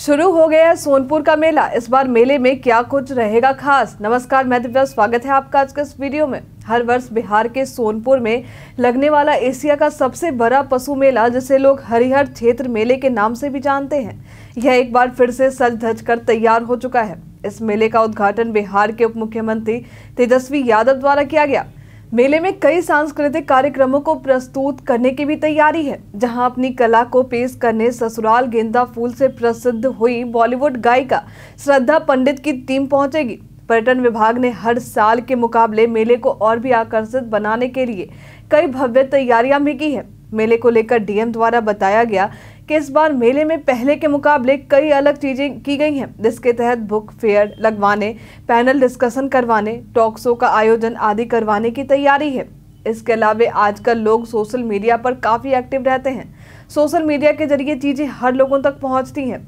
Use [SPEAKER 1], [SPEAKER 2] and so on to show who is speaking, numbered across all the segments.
[SPEAKER 1] शुरू हो गया है सोनपुर का मेला इस बार मेले में क्या कुछ रहेगा खास नमस्कार मैं दिव्या स्वागत है आपका आज के इस वीडियो में हर वर्ष बिहार के सोनपुर में लगने वाला एशिया का सबसे बड़ा पशु मेला जिसे लोग हरिहर क्षेत्र मेले के नाम से भी जानते हैं यह एक बार फिर से सज धज कर तैयार हो चुका है इस मेले का उद्घाटन बिहार के उप मुख्यमंत्री तेजस्वी यादव द्वारा किया गया मेले में कई सांस्कृतिक कार्यक्रमों को प्रस्तुत करने की भी तैयारी है जहां अपनी कला को पेश करने ससुराल गेंदा फूल से प्रसिद्ध हुई बॉलीवुड गायिका श्रद्धा पंडित की टीम पहुंचेगी पर्यटन विभाग ने हर साल के मुकाबले मेले को और भी आकर्षित बनाने के लिए कई भव्य तैयारियां भी की है मेले को लेकर डीएम द्वारा बताया गया कि इस बार मेले में पहले के मुकाबले कई अलग चीज़ें की गई हैं जिसके तहत बुक फेयर लगवाने पैनल डिस्कशन करवाने टॉक शो का आयोजन आदि करवाने की तैयारी है इसके अलावा आजकल लोग सोशल मीडिया पर काफ़ी एक्टिव रहते हैं सोशल मीडिया के जरिए चीज़ें हर लोगों तक पहुँचती हैं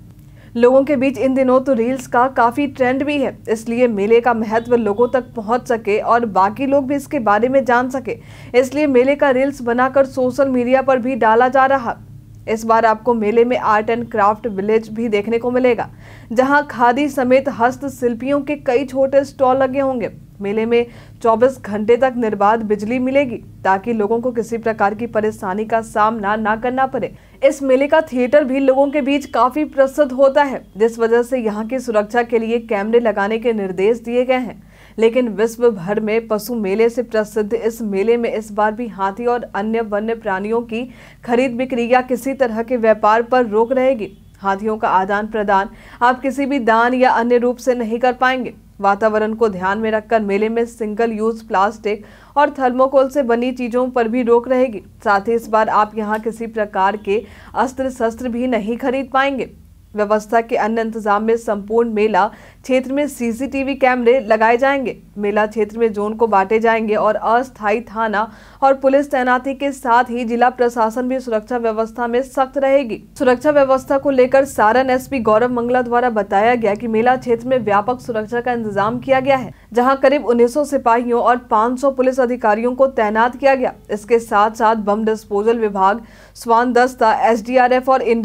[SPEAKER 1] लोगों के बीच इन दिनों तो रील्स का काफ़ी ट्रेंड भी है इसलिए मेले का महत्व लोगों तक पहुंच सके और बाकी लोग भी इसके बारे में जान सके इसलिए मेले का रील्स बनाकर सोशल मीडिया पर भी डाला जा रहा इस बार आपको मेले में आर्ट एंड क्राफ्ट विलेज भी देखने को मिलेगा जहां खादी समेत हस्तशिल्पियों के कई छोटे स्टॉल लगे होंगे मेले में 24 घंटे तक निर्बाध बिजली मिलेगी ताकि लोगों को किसी प्रकार की परेशानी का सामना ना करना पड़े इस मेले का थिएटर भी लोगों के बीच काफी प्रसिद्ध होता है जिस वजह से यहाँ की सुरक्षा के लिए कैमरे लगाने के निर्देश दिए गए हैं लेकिन विश्व भर में पशु मेले से प्रसिद्ध इस मेले में इस बार भी हाथी और अन्य वन्य प्राणियों की खरीद बिक्री या किसी तरह के व्यापार पर रोक रहेगी हाथियों का आदान प्रदान आप किसी भी दान या अन्य रूप से नहीं कर पाएंगे वातावरण को ध्यान में रखकर मेले में सिंगल यूज प्लास्टिक और थर्मोकोल से बनी चीजों पर भी रोक रहेगी साथ ही इस बार आप यहाँ किसी प्रकार के अस्त्र शस्त्र भी नहीं खरीद पाएंगे व्यवस्था के अन्य इंतजाम में संपूर्ण मेला क्षेत्र में सीसीटीवी कैमरे लगाए जाएंगे मेला क्षेत्र में जोन को बांटे जाएंगे और अस्थायी थाना और पुलिस तैनाती के साथ ही जिला प्रशासन भी सुरक्षा व्यवस्था में सख्त रहेगी सुरक्षा व्यवस्था को लेकर सारण एसपी गौरव मंगला द्वारा बताया गया कि मेला क्षेत्र में व्यापक सुरक्षा का इंतजाम किया गया है जहां करीब 1900 सिपाहियों और 500 पुलिस अधिकारियों को तैनात किया गया इसके साथ साथ बम डिस्पोजल विभाग स्वान दस्ता एस और एन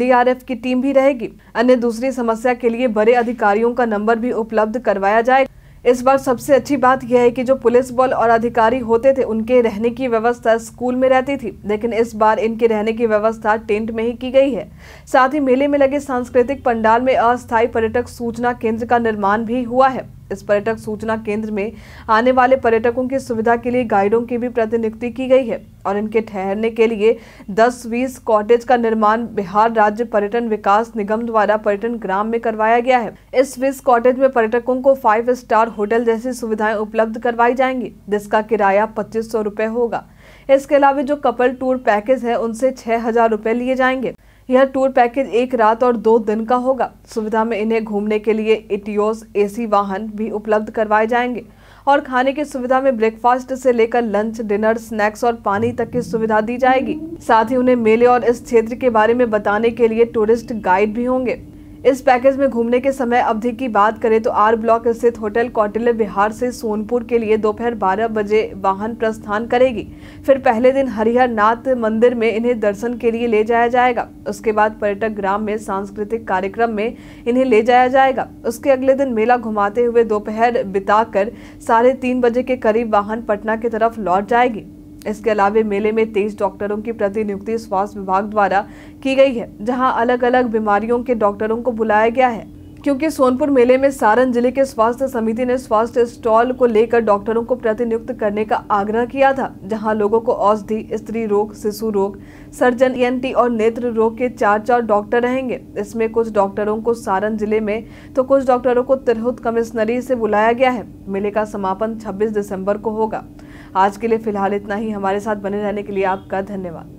[SPEAKER 1] की टीम भी रहेगी अन्य दूसरी समस्या के लिए बड़े अधिकारियों का नंबर भी उपलब्ध करवाया जाएगा इस बार सबसे अच्छी बात यह है कि जो पुलिस बल और अधिकारी होते थे उनके रहने की व्यवस्था स्कूल में रहती थी लेकिन इस बार इनके रहने की व्यवस्था टेंट में ही की गई है साथ ही मेले में लगे सांस्कृतिक पंडाल में अस्थायी पर्यटक सूचना केंद्र का निर्माण भी हुआ है इस पर्यटक सूचना केंद्र में आने वाले पर्यटकों की सुविधा के लिए गाइडों की भी प्रतिनियुक्ति की गई है और इनके ठहरने के लिए 10-20 कॉटेज का निर्माण बिहार राज्य पर्यटन विकास निगम द्वारा पर्यटन ग्राम में करवाया गया है इस 20 कॉटेज में पर्यटकों को फाइव स्टार होटल जैसी सुविधाएं उपलब्ध करवाई जाएंगी जिसका किराया पच्चीस सौ होगा इसके अलावा जो कपल टूर पैकेज है उनसे छह हजार लिए जाएंगे यह टूर पैकेज एक रात और दो दिन का होगा सुविधा में इन्हें घूमने के लिए इटियोस एसी वाहन भी उपलब्ध करवाए जाएंगे और खाने की सुविधा में ब्रेकफास्ट से लेकर लंच डिनर स्नैक्स और पानी तक की सुविधा दी जाएगी साथ ही उन्हें मेले और इस क्षेत्र के बारे में बताने के लिए टूरिस्ट गाइड भी होंगे इस पैकेज में घूमने के समय अवधि की बात करें तो आर ब्लॉक स्थित होटल कौटिल्य बिहार से सोनपुर के लिए दोपहर बारह बजे वाहन प्रस्थान करेगी फिर पहले दिन हरिहर नाथ मंदिर में इन्हें दर्शन के लिए ले जाया जाएगा उसके बाद पर्यटक ग्राम में सांस्कृतिक कार्यक्रम में इन्हें ले जाया जाएगा उसके अगले दिन मेला घुमाते हुए दोपहर बिताकर साढ़े तीन बजे के करीब वाहन पटना की तरफ लौट जाएगी इसके अलावा मेले में तेईस डॉक्टरों की प्रतिनियुक्ति स्वास्थ्य विभाग द्वारा की गई है जहां अलग अलग बीमारियों के डॉक्टरों को बुलाया गया है क्योंकि सोनपुर मेले में सारण जिले के स्वास्थ्य समिति ने स्वास्थ्य स्टॉल को लेकर डॉक्टरों को प्रतिनियुक्त करने का आग्रह किया था जहां लोगों को औषधि स्त्री रोग शिशु रोग सर्जन ईएनटी e और नेत्र रोग के चार चार डॉक्टर रहेंगे इसमें कुछ डॉक्टरों को सारण जिले में तो कुछ डॉक्टरों को तिरहुत कमिश्नरी से बुलाया गया है मेले का समापन छब्बीस दिसम्बर को होगा आज के लिए फिलहाल इतना ही हमारे साथ बने रहने के लिए आपका धन्यवाद